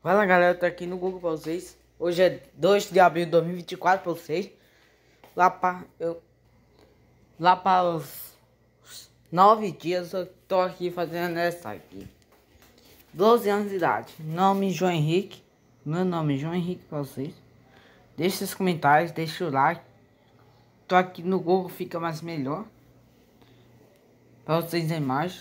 Fala galera, eu tô aqui no Google pra vocês. Hoje é 2 de abril de 2024 pra vocês. Lá pra. Eu, lá para os 9 dias eu tô aqui fazendo essa aqui. 12 anos de idade. Nome João Henrique. Meu nome é João Henrique pra vocês. Deixe seus comentários, deixe o like. Tô aqui no Google, fica mais melhor. Pra vocês a imagem.